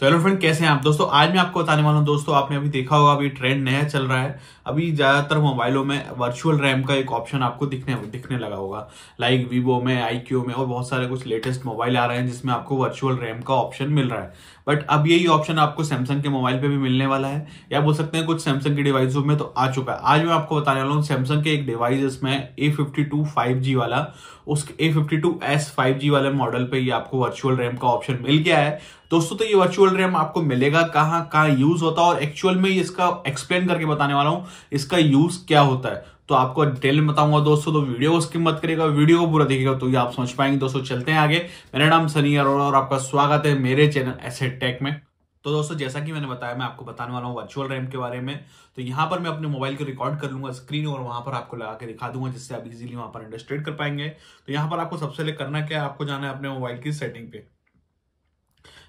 तो hello friend कैसे हैं आप दोस्तों आज मैं आपको बताने वाला हूं दोस्तों आपने अभी देखा होगा अभी ट्रेंड नया चल रहा है अभी ज़्यादातर मोबाइलों में वर्चुअल रैम का एक ऑप्शन आपको दिखने दिखने लगा होगा लाइक वीवो में आई में और बहुत सारे कुछ लेटेस्ट मोबाइल आ रहे हैं जिसमें आपको वर्चुअल रैम का ऑप्शन मिल रहा है बट अब यही ऑप्शन आपको सैमसंग के मोबाइल पर भी मिलने वाला है या बोल सकते हैं कुछ सैमसंग के डिवाइसों में तो आ चुका है आज मैं आपको बताने वाला हूँ सैमसंग के एक डिवाइस इसमें A fifty two five G वाला उस ए फिफ्टी टू वाले मॉडल पे आपको वर्चुअल रैम का ऑप्शन मिल गया है दोस्तों तो ये वर्चुअल रैम आपको मिलेगा कहाँ कहाँ यूज होता है और एक्चुअल में इसका एक्सप्लेन करके बताने वाला हूँ इसका यूज क्या होता है तो आपको डिटेल में बताऊंगा दोस्तों तो वीडियो उसकी मत करेगा वीडियो को पूरा देखेगा तो ये आप समझ पाएंगे दोस्तों चलते हैं आगे मेरा नाम सनी अरोड़ा और आपका स्वागत है मेरे चैनल एसेट टेक में तो दोस्तों जैसा कि मैंने बताया मैं आपको बताने वाला हूँ वर्चुअल रैम के बारे में तो यहाँ पर मैं अपने मोबाइल को रिकॉर्ड कर लूंगा स्क्रीन और वहां पर आपको लगा के दिखा दूंगा जिससे आप इजीली वहाँ पर अंडरस्टैंड कर पाएंगे तो यहाँ पर आपको सबसे पहले करना क्या है आपको जाना है अपने मोबाइल की सेटिंग पे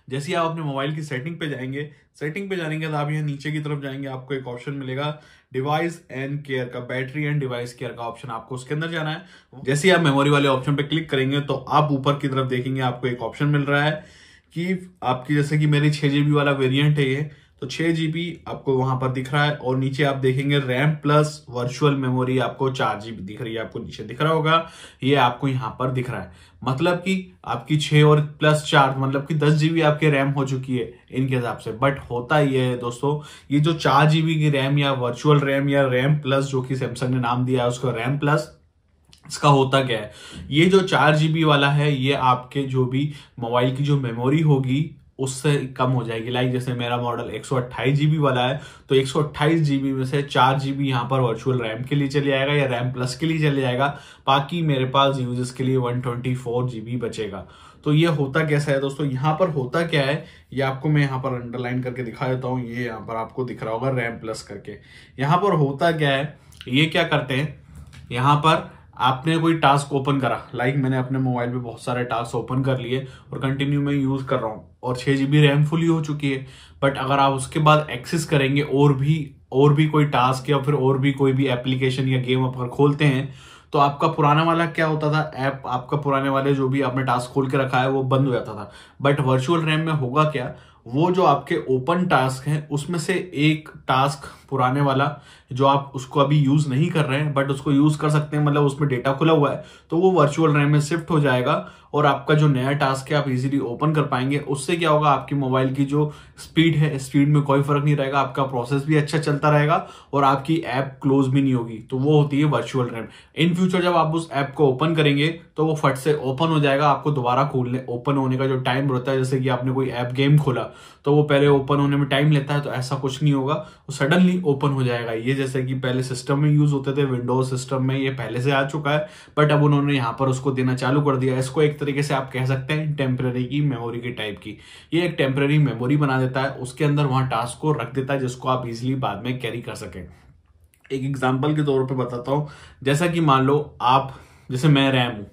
जैसे ही आप अपने मोबाइल की सेटिंग पे जाएंगे सेटिंग पे के तो आप यहाँ नीचे की तरफ जाएंगे आपको एक ऑप्शन मिलेगा डिवाइस एंड केयर का बैटरी एंड डिवाइस केयर का ऑप्शन आपको उसके अंदर जाना है जैसे ही आप मेमोरी वाले ऑप्शन पे क्लिक करेंगे तो आप ऊपर की तरफ देखेंगे आपको एक ऑप्शन मिल रहा है कि आपकी जैसे कि मेरी जीबी वाला वेरियंट है ये तो छह जीबी आपको वहां पर दिख रहा है और नीचे आप देखेंगे रैम प्लस वर्चुअल मेमोरी आपको चार जीबी दिख रही है आपको नीचे दिख रहा होगा ये आपको यहाँ पर दिख रहा है मतलब कि आपकी छह और प्लस चार मतलब कि दस जीबी आपके रैम हो चुकी है इनके हिसाब से बट होता ये है दोस्तों ये जो चार जीबी की रैम या वर्चुअल रैम या रैम प्लस जो कि सैमसंग ने नाम दिया है उसको रैम प्लस इसका होता क्या है ये जो चार जीबी वाला है ये आपके जो भी मोबाइल की जो मेमोरी होगी उससे कम हो जाएगी लाइक जैसे मेरा मॉडल एक सौ वाला है तो एक सौ में से चार जी बी यहाँ पर वर्चुअल रैम के लिए चले जाएगा या रैम प्लस के लिए चले जाएगा बाकी मेरे पास यूज के लिए वन ट्वेंटी बचेगा तो ये होता कैसा है दोस्तों यहाँ पर होता क्या है ये आपको मैं यहाँ पर अंडरलाइन करके दिखा देता हूँ ये यहाँ पर आपको दिख रहा होगा रैम प्लस करके यहाँ पर होता क्या है ये क्या करते हैं यहाँ पर आपने कोई टास्क ओपन करा लाइक मैंने अपने मोबाइल पे बहुत सारे टास्क ओपन कर लिए और कंटिन्यू मैं यूज़ कर रहा हूँ और छः जी बी रैम फुली हो चुकी है बट अगर आप उसके बाद एक्सेस करेंगे और भी और भी कोई टास्क या फिर और भी कोई भी एप्लीकेशन या गेम अगर खोलते हैं तो आपका पुराना वाला क्या होता था ऐप आपका पुराने वाले जो भी आपने टास्क खोल के रखा है वो बंद हो जाता था बट वर्चुअल रैम में होगा क्या वो जो आपके ओपन टास्क हैं उसमें से एक टास्क पुराने वाला जो आप उसको अभी यूज़ नहीं कर रहे हैं बट उसको यूज़ कर सकते हैं मतलब उसमें डेटा खुला हुआ है तो वो वर्चुअल रैम में शिफ्ट हो जाएगा और आपका जो नया टास्क है आप इजीली ओपन कर पाएंगे उससे क्या होगा आपकी मोबाइल की जो स्पीड है स्पीड में कोई फर्क नहीं रहेगा आपका प्रोसेस भी अच्छा चलता रहेगा और आपकी ऐप क्लोज भी नहीं होगी तो वो होती है वर्चुअल रैम इन फ्यूचर जब आप उस ऐप को ओपन करेंगे तो वो फट से ओपन हो जाएगा आपको दोबारा खोलने ओपन होने का जो टाइम रहता है जैसे कि आपने कोई ऐप गेम खोला तो वो पहले ओपन होने में टाइम लेता है तो ऐसा कुछ नहीं होगा वो सडनली ओपन हो जाएगा ये जैसे कि पहले सिस्टम में यूज होते थे विंडोज सिस्टम में ये पहले से आ चुका है बट अब उन्होंने यहां पर उसको देना चालू कर दिया इसको एक तरीके से आप कह सकते हैं टेम्प्रेरी की मेमोरी के टाइप की ये एक टेम्प्रेरी मेमोरी बना देता है उसके अंदर वहां टास्क को रख देता है जिसको आप इजिली बाद में कैरी कर सकें एक एग्जाम्पल के तौर पर बताता हूँ जैसा कि मान लो आप जैसे मैं रैम हूँ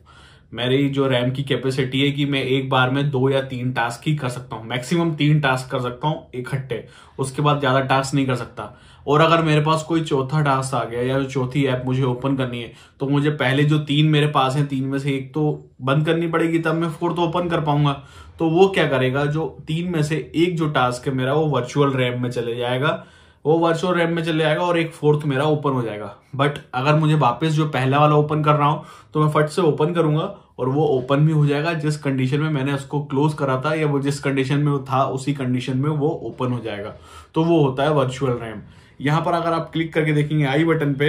मेरी जो रैम की कैपेसिटी है कि मैं एक बार में दो या तीन टास्क ही कर सकता हूँ मैक्सिमम तीन टास्क कर सकता हूँ इकट्ठे उसके बाद ज़्यादा टास्क नहीं कर सकता और अगर मेरे पास कोई चौथा टास्क आ गया या चौथी ऐप मुझे ओपन करनी है तो मुझे पहले जो तीन मेरे पास हैं तीन में से एक तो बंद करनी पड़ेगी तब मैं फोर्थ तो ओपन कर पाऊंगा तो वो क्या करेगा जो तीन में से एक जो टास्क है मेरा वो वर्चुअल रैम में चले जाएगा वो वर्चुअल रैम में चले जाएगा और एक फोर्थ मेरा ओपन हो जाएगा बट अगर मुझे वापस जो पहला वाला ओपन कर रहा हूँ तो मैं फट से ओपन करूंगा और वो ओपन भी हो जाएगा जिस कंडीशन में मैंने उसको क्लोज करा था या वो जिस कंडीशन में वो था उसी कंडीशन में वो ओपन हो जाएगा तो वो होता है वर्चुअल रैम यहाँ पर अगर आप क्लिक करके देखेंगे आई बटन पे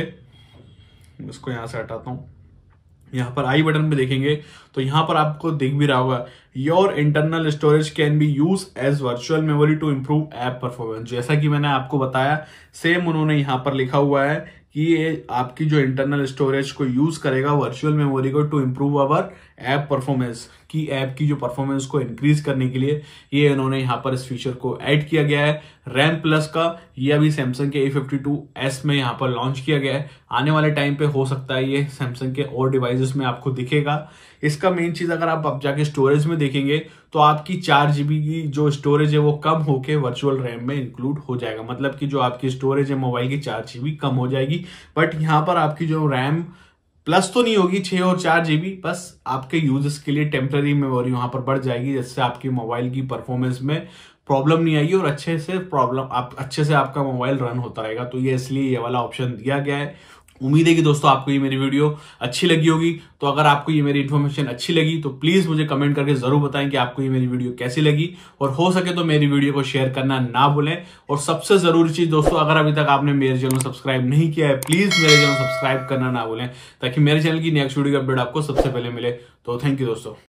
इसको यहां से हटाता हूँ यहाँ पर आई बटन पे देखेंगे तो यहाँ पर आपको दिख भी रहा होगा your internal storage can be use as virtual memory to improve app performance जैसा कि मैंने आपको बताया सेम उन्होंने यहाँ पर लिखा हुआ है कि ये आपकी जो इंटरनल स्टोरेज को यूज करेगा वर्चुअल मेमोरी को to improve our app performance की ऐप की जो परफॉर्मेंस को इंक्रीज करने के लिए ये इन्होंने यहाँ पर इस फीचर को ऐड किया गया है रैम प्लस का ये अभी सैमसंग के ए फिफ्टी टू एस में यहाँ पर लॉन्च किया गया है आने वाले टाइम पे हो सकता है ये सैमसंग के और डिवाइसेस में आपको दिखेगा इसका मेन चीज़ अगर आप अब जाके स्टोरेज में देखेंगे तो आपकी चार जीबी की जो स्टोरेज है वो कम होके वर्चुअल रैम में इंक्लूड हो जाएगा मतलब की जो आपकी स्टोरेज है मोबाइल की चार जीबी कम हो जाएगी बट यहाँ पर आपकी जो रैम प्लस तो नहीं होगी छह और चार जीबी बस आपके यूजर्स के लिए टेम्पररी मेमोरी वहां पर बढ़ जाएगी जिससे आपकी मोबाइल की परफॉर्मेंस में प्रॉब्लम नहीं आएगी और अच्छे से प्रॉब्लम आप अच्छे से आपका मोबाइल रन होता रहेगा तो ये इसलिए ये वाला ऑप्शन दिया गया है उम्मीद है कि दोस्तों आपको ये मेरी वीडियो अच्छी लगी होगी तो अगर आपको ये मेरी इन्फॉर्मेशन अच्छी लगी तो प्लीज मुझे कमेंट करके जरूर बताएं कि आपको ये मेरी वीडियो कैसी लगी और हो सके तो मेरी वीडियो को शेयर करना ना भूलें और सबसे जरूरी चीज दोस्तों अगर अभी तक आपने मेरे चैनल सब्सक्राइब नहीं किया है प्लीज मेरे चैनल सब्सक्राइब करना ना भूलें ताकि मेरे चैनल की नेक्स्ट वीडियो की अपडेट आपको सबसे पहले मिले तो थैंक यू दोस्तों